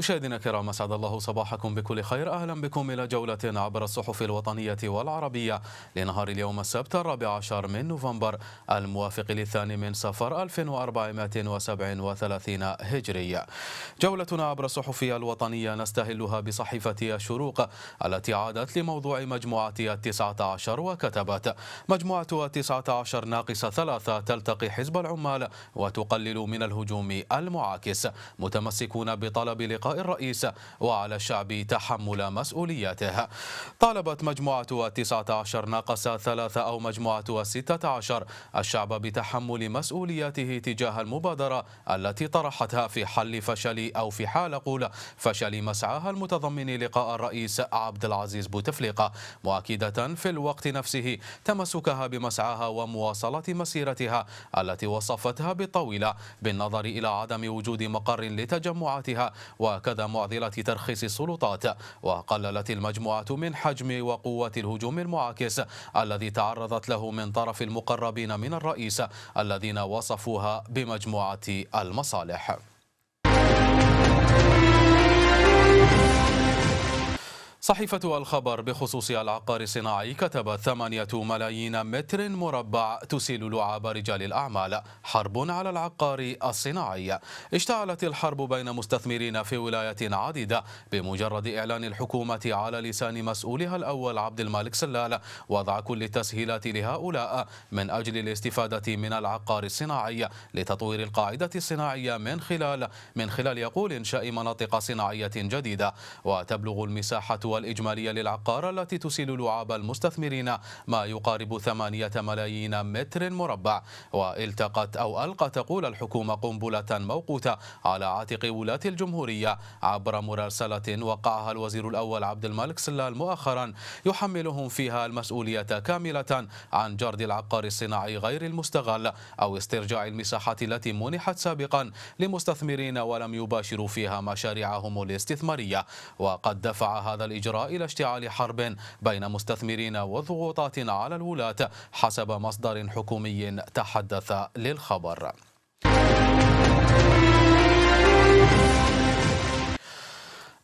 مشاهدينا الكرام اسعد الله صباحكم بكل خير اهلا بكم الى جوله عبر الصحف الوطنيه والعربيه لنهار اليوم السبت الرابع عشر من نوفمبر الموافق للثاني من صفر 1437 هجريه. جولتنا عبر الصحف الوطنيه نستهلها بصحيفه الشروق التي عادت لموضوع مجموعتها 19 وكتبت مجموعه 19 ناقص ثلاثه تلتقي حزب العمال وتقلل من الهجوم المعاكس متمسكون بطلب لقاء الرئيس وعلى الشعب تحمل مسؤولياته طالبت مجموعة 19 ناقص ثلاثة أو مجموعة 16 الشعب بتحمل مسؤولياته تجاه المبادرة التي طرحتها في حل فشل أو في حال قول فشل مسعاها المتضمن لقاء الرئيس عبد العزيز بوتفليقة مؤكدة في الوقت نفسه تمسكها بمسعاها ومواصلة مسيرتها التي وصفتها بالطويلة بالنظر إلى عدم وجود مقر لتجمعاتها و وأكد معضلة ترخيص السلطات وقللت المجموعة من حجم وقوة الهجوم المعاكس الذي تعرضت له من طرف المقربين من الرئيس الذين وصفوها بمجموعة المصالح صحيفة الخبر بخصوص العقار الصناعي كتب ثمانية ملايين متر مربع تسيل لعاب رجال الأعمال حرب على العقار الصناعي اشتعلت الحرب بين مستثمرين في ولايات عديدة بمجرد إعلان الحكومة على لسان مسؤولها الأول عبد المالك سلال وضع كل التسهيلات لهؤلاء من أجل الاستفادة من العقار الصناعي لتطوير القاعدة الصناعية من خلال من خلال يقول إنشاء مناطق صناعية جديدة وتبلغ المساحة الإجمالية للعقار التي تسيل لعاب المستثمرين ما يقارب 8 ملايين متر مربع والتقت أو ألقى تقول الحكومة قنبلة موقوتة على عاتق ولاة الجمهورية عبر مراسلة وقعها الوزير الأول عبد الملك سلال مؤخرا يحملهم فيها المسؤولية كاملة عن جرد العقار الصناعي غير المستغل أو استرجاع المساحات التي منحت سابقا لمستثمرين ولم يباشروا فيها مشاريعهم الاستثمارية وقد دفع هذا الإجراء الإجراء إلى اشتعال حرب بين مستثمرين وضغوطات على الولاة حسب مصدر حكومي تحدث للخبر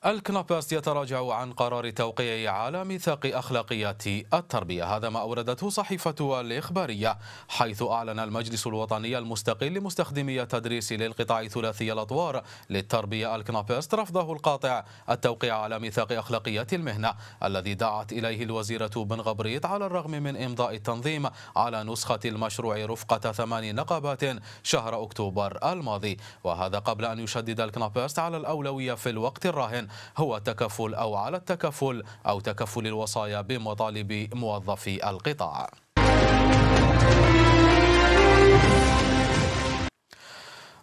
الكناباس يتراجع عن قرار توقيع على ميثاق أخلاقيات التربية هذا ما أوردته صحيفة الإخبارية حيث أعلن المجلس الوطني المستقل لمستخدمي التدريس للقطاع ثلاثي الأطوار للتربية الكناباس رفضه القاطع التوقيع على ميثاق أخلاقيات المهنة الذي دعت إليه الوزيرة بن غبريت على الرغم من إمضاء التنظيم على نسخة المشروع رفقة ثمان نقابات شهر أكتوبر الماضي وهذا قبل أن يشدد الكناباس على الأولوية في الوقت الراهن هو تكفل أو على التكفل أو تكفل الوصايا بمطالب موظفي القطاع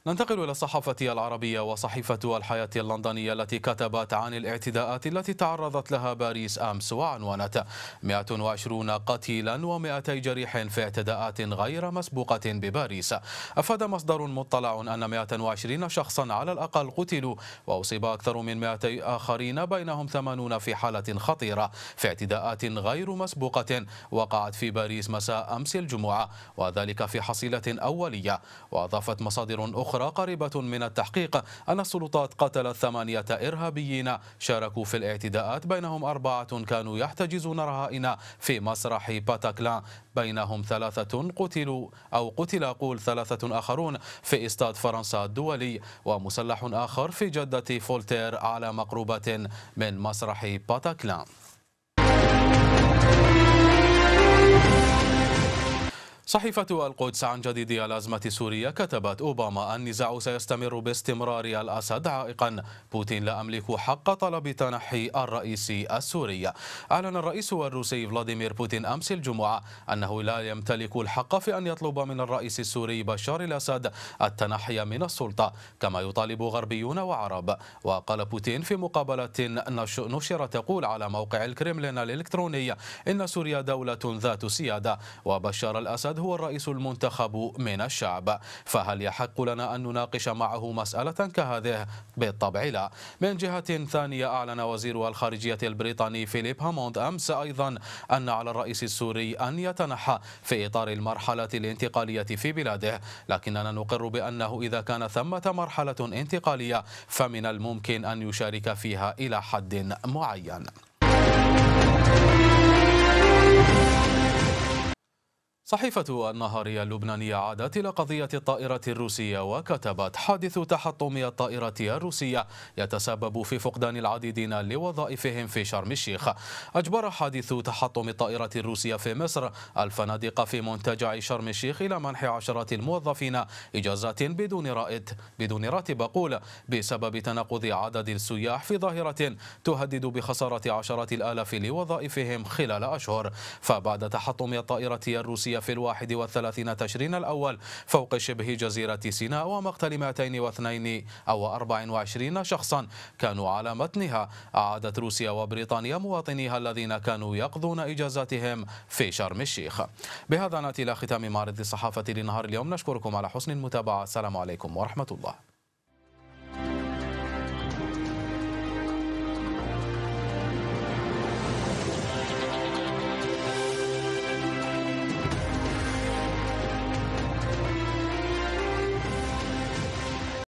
ننتقل إلى الصحافة العربية وصحيفة الحياة اللندنية التي كتبت عن الاعتداءات التي تعرضت لها باريس أمس وعنوانت 120 قتيلا و200 جريح في اعتداءات غير مسبوقة بباريس أفاد مصدر مطلع أن 120 شخصا على الأقل قتلوا وأصيب أكثر من 200 آخرين بينهم 80 في حالة خطيرة في اعتداءات غير مسبوقة وقعت في باريس مساء أمس الجمعة وذلك في حصيلة أولية وأضافت مصادر أخرى أخرى قريبة من التحقيق أن السلطات قتلت ثمانية إرهابيين شاركوا في الاعتداءات بينهم أربعة كانوا يحتجزون رهائن في مسرح باتاكلان بينهم ثلاثة قتلوا أو قتل قول ثلاثة آخرون في استاد فرنسا الدولي ومسلح آخر في جدة فولتير على مقربة من مسرح باتاكلان صحيفة القدس عن جديد الأزمة السورية كتبت أوباما النزاع سيستمر باستمرار الأسد عائقا بوتين لا أملك حق طلب تنحي الرئيس السوري أعلن الرئيس الروسي فلاديمير بوتين أمس الجمعة أنه لا يمتلك الحق في أن يطلب من الرئيس السوري بشار الأسد التنحي من السلطة كما يطالب غربيون وعرب وقال بوتين في مقابلة نشرت تقول على موقع الكريملين الإلكتروني إن سوريا دولة ذات سيادة وبشار الأسد هو الرئيس المنتخب من الشعب فهل يحق لنا أن نناقش معه مسألة كهذه بالطبع لا من جهة ثانية أعلن وزير الخارجية البريطاني فيليب هاموند أمس أيضا أن على الرئيس السوري أن يتنحى في إطار المرحلة الانتقالية في بلاده لكننا نقر بأنه إذا كان ثمة مرحلة انتقالية فمن الممكن أن يشارك فيها إلى حد معين صحيفة النهارية اللبنانية عادت إلى قضية الطائرة الروسية وكتبت حادث تحطم الطائرة الروسية يتسبب في فقدان العديدين لوظائفهم في شرم الشيخ أجبر حادث تحطم الطائرة الروسية في مصر الفنادق في منتجع شرم الشيخ إلى منح عشرات الموظفين إجازات بدون رائد بدون راتب أقول بسبب تناقض عدد السياح في ظاهرة تهدد بخسارة عشرات الآلاف لوظائفهم خلال أشهر فبعد تحطم الطائرة الروسية الروسية في الواحد والثلاثين تشرين الأول فوق شبه جزيرة سيناء ومقتل 202 أو 24 شخصا كانوا على متنها أعادت روسيا وبريطانيا مواطنيها الذين كانوا يقضون إجازاتهم في شرم الشيخ بهذا نأتي إلى ختام معرض الصحافة لنهار اليوم نشكركم على حسن المتابعة السلام عليكم ورحمة الله